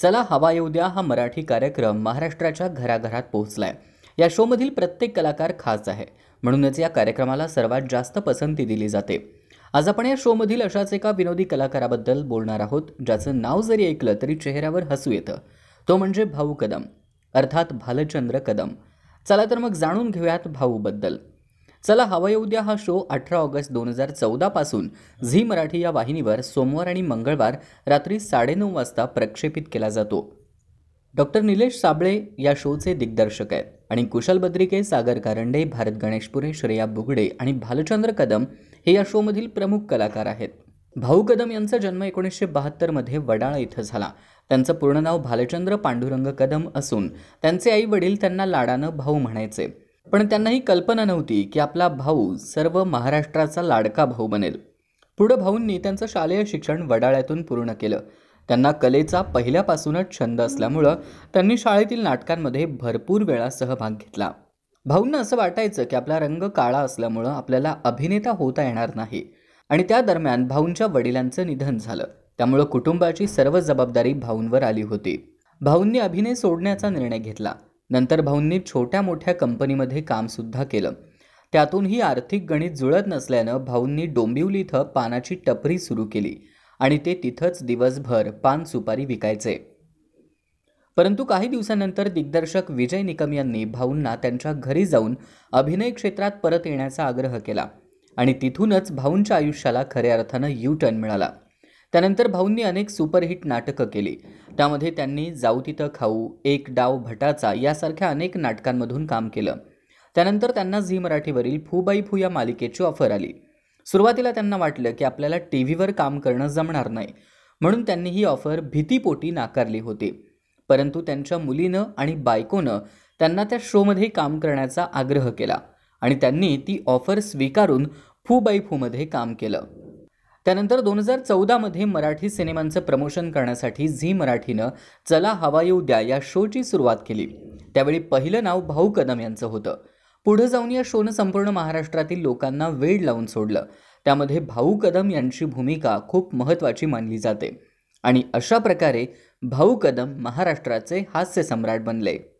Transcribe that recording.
चला हवा येऊ द्या हा मराठी कार्यक्रम महाराष्ट्राच्या घराघरात पोहोचला आहे या शोमधील प्रत्येक कलाकार खास आहे म्हणूनच या कार्यक्रमाला सर्वात जास्त पसंती दिली जाते आज आपण या शोमधील अशाच एका विनोदी कलाकाराबद्दल बोलणार आहोत ज्याचं नाव जरी ऐकलं तरी चेहऱ्यावर हसू येतं तो म्हणजे भाऊ कदम अर्थात भालचंद्र कदम चला तर मग जाणून घेऊयात भाऊबद्दल चला हवाय उद्या हा शो अठरा ऑगस्ट दोन हजार चौदापासून झी मराठी या वाहिनीवर सोमवार आणि मंगळवार रात्री साडेनऊ वाजता प्रक्षेपित केला जातो डॉक्टर निलेश साबळे या शोचे दिग्दर्शक आहेत आणि कुशल बद्रिके सागर कारंडे भारत गणेशपुरे श्रेया बुगडे आणि भालचंद्र कदम हे या शोमधील प्रमुख कलाकार आहेत भाऊ कदम यांचा जन्म एकोणीसशे बहात्तरमध्ये वडाळा इथं झाला त्यांचं पूर्ण नाव भालचंद्र पांडुरंग कदम असून त्यांचे आई वडील त्यांना लाडानं भाऊ म्हणायचे पण त्यांना ही कल्पना नव्हती की आपला भाऊ सर्व महाराष्ट्राचा लाडका भाऊ बनेल पुढं भाऊंनी त्यांचं शालेय शिक्षण वडाळ्यातून पूर्ण केलं त्यांना कलेचा पहिल्यापासूनच छंद असल्यामुळं त्यांनी शाळेतील नाटकांमध्ये भरपूर वेळा सहभाग घेतला भाऊंना असं वाटायचं की आपला रंग काळा असल्यामुळं आपल्याला अभिनेता होता येणार नाही आणि त्या दरम्यान भाऊंच्या वडिलांचं निधन झालं त्यामुळं कुटुंबाची सर्व जबाबदारी भाऊंवर आली होती भाऊंनी अभिनय सोडण्याचा निर्णय घेतला नंतर भाऊंनी छोट्या मोठ्या कंपनीमध्ये कामसुद्धा केलं त्यातूनही आर्थिक गणित जुळत नसल्यानं भाऊंनी डोंबिवली इथं पानाची टपरी सुरू केली आणि ते तिथंच दिवसभर पान सुपारी विकायचे परंतु काही दिवसानंतर दिग्दर्शक विजय निकम यांनी भाऊंना त्यांच्या घरी जाऊन अभिनय क्षेत्रात परत येण्याचा आग्रह केला आणि तिथूनच भाऊंच्या आयुष्याला खऱ्या अर्थानं यू टर्न मिळाला त्यानंतर भाऊंनी अनेक सुपरहिट नाटकं केली त्यामध्ये त्यांनी जाऊ तिथं खाऊ एक डाव भटाचा यासारख्या अनेक नाटकांमधून काम केलं त्यानंतर त्यांना झी मराठीवरील फूबाई फू या मालिकेची ऑफर आली सुरुवातीला त्यांना वाटलं की आपल्याला टी व्हीवर काम करणं जमणार नाही म्हणून त्यांनी ही ऑफर भीतीपोटी नाकारली होती परंतु त्यांच्या मुलीनं आणि बायकोनं त्यांना त्या शोमध्ये काम करण्याचा आग्रह केला आणि त्यांनी ती ऑफर स्वीकारून फू बाई फूमध्ये काम केलं त्यानंतर दोन हजार चौदामध्ये मराठी सिनेमांचं प्रमोशन करण्यासाठी झी मराठीनं चला हवा येऊ द्या या शोची सुरुवात केली त्यावेळी पहिलं नाव भाऊ कदम यांचं होतं पुढं जाऊन या शोनं संपूर्ण महाराष्ट्रातील लोकांना वेळ लावून सोडलं त्यामध्ये भाऊ कदम यांची भूमिका खूप महत्त्वाची मानली जाते आणि अशा प्रकारे भाऊ कदम महाराष्ट्राचे हास्यसम्राट बनले